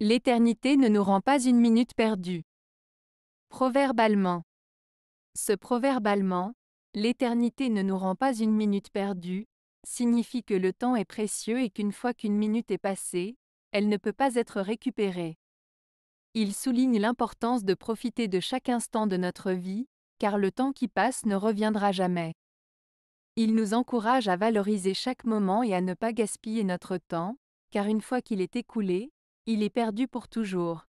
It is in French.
L'éternité ne nous rend pas une minute perdue. Proverbe Ce proverbe L'éternité ne nous rend pas une minute perdue, signifie que le temps est précieux et qu'une fois qu'une minute est passée, elle ne peut pas être récupérée. Il souligne l'importance de profiter de chaque instant de notre vie, car le temps qui passe ne reviendra jamais. Il nous encourage à valoriser chaque moment et à ne pas gaspiller notre temps, car une fois qu'il est écoulé, il est perdu pour toujours.